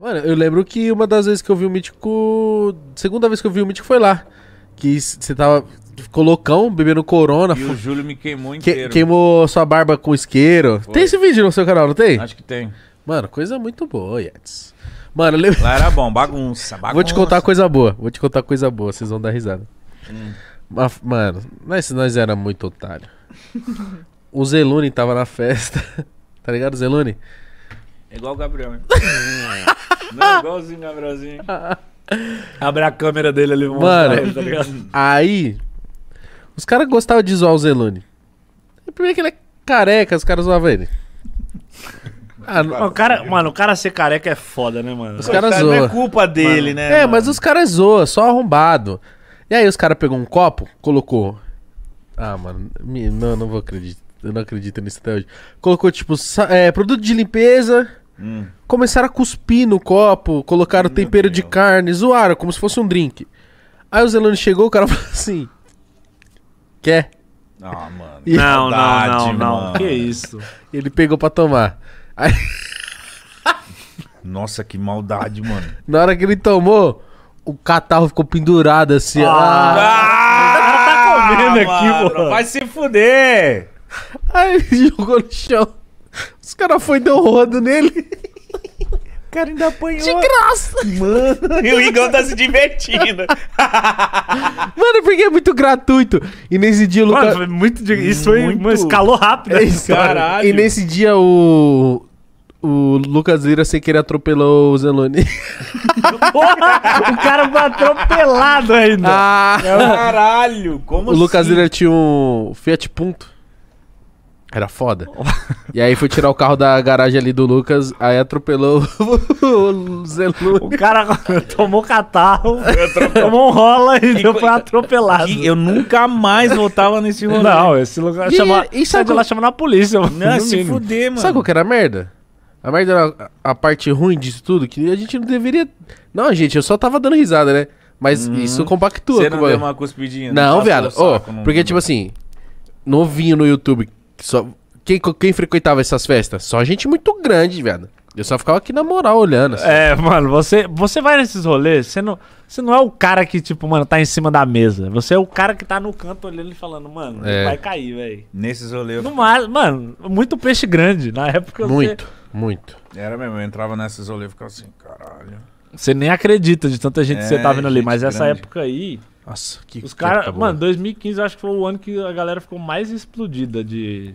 Mano, eu lembro que uma das vezes que eu vi o Mítico. Segunda vez que eu vi o Mítico foi lá. Que você tava. Ficou loucão, bebendo corona. E o Júlio me queimou inteiro. Que, queimou sua barba com isqueiro. Foi. Tem esse vídeo no seu canal, não tem? Acho que tem. Mano, coisa muito boa, Yats. Mano, eu lembro... Lá era bom, bagunça, bagunça. Vou te contar coisa boa. Vou te contar coisa boa, vocês vão dar risada. Hum. Mas, mano, nós, nós era muito otário. o Zelune tava na festa. tá ligado, Zelune? É igual o Gabriel, né? hein? Não, igualzinho, Gabrielzinho. Abre a câmera dele ali, Mano, ele, tá Aí, os caras gostavam de zoar o Zelone. Primeiro que ele é careca, os caras zoavam ele. Ah, ah O cara, mano, o cara ser careca é foda, né, mano? Os caras Não zoam. é culpa dele, né? É, mano? mas os caras zoam, só arrombado. E aí os caras pegou um copo, colocou. Ah, mano, me- não, não vou acreditar. Eu não acredito nisso até hoje. Colocou, tipo, é, produto de limpeza, Começaram a cuspir no copo, colocaram Meu tempero Deus. de carne, zoaram como se fosse um drink. Aí o Zelândia chegou, o cara falou assim: Quer? Ah, mano. E... Não, não, não, não, não. Que isso? Ele pegou pra tomar. Aí... Nossa, que maldade, mano. Na hora que ele tomou, o catarro ficou pendurado assim. Ah, ah, tá comendo ah, aqui, mano. Vai se fuder! Aí ele jogou no chão. Os caras foi deu rodo nele. O cara ainda apanhou. De graça! Mano. E o Igão tá se divertindo. Mano, é porque é muito gratuito. E nesse dia o Lucas. Mano, foi muito. Isso foi. Muito... Mano, escalou rápido. Né? É isso, Caralho. E nesse dia o. O Lucas Lira sem querer atropelou o Zeloni. o cara foi atropelado ainda. Ah. Caralho, como o assim? O Lucas Lira tinha um Fiat Punto. Era foda. e aí foi tirar o carro da garagem ali do Lucas, aí atropelou o Zelu. O cara tomou catarro, tomou um rola e deu fui atropelado. E eu nunca mais voltava nesse rolê. Não, esse lugar e, chama, e sabe de lá chamando a polícia. Não, não se fuder, mano. Sabe qual que era a merda? A merda era a parte ruim disso tudo, que a gente não deveria... Não, gente, eu só tava dando risada, né? Mas hum, isso compactua. Você não com deu uma cuspidinha? Né? Não, não viado. Oh, porque, tipo assim, novinho no YouTube só, quem, quem frequentava essas festas? Só gente muito grande, velho. Eu só ficava aqui na moral olhando. Assim. É, mano, você, você vai nesses rolês, você não, você não é o cara que, tipo, mano, tá em cima da mesa. Você é o cara que tá no canto olhando e falando, mano, é. vai cair, velho. Nesses rolês. No mar, mano, muito peixe grande. Na época Muito, você... muito. Era mesmo, eu entrava nesses rolês e ficava assim, caralho. Você nem acredita de tanta gente é, que você é, tá vendo ali, mas grande. essa época aí. Nossa, que Os caras. mano, 2015 acho que foi o ano que a galera ficou mais explodida de.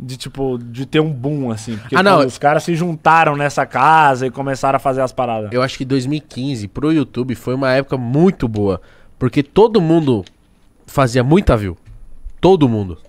De tipo, de ter um boom, assim. Porque ah, não. os caras se juntaram nessa casa e começaram a fazer as paradas. Eu acho que 2015 pro YouTube foi uma época muito boa. Porque todo mundo fazia muita view. Todo mundo.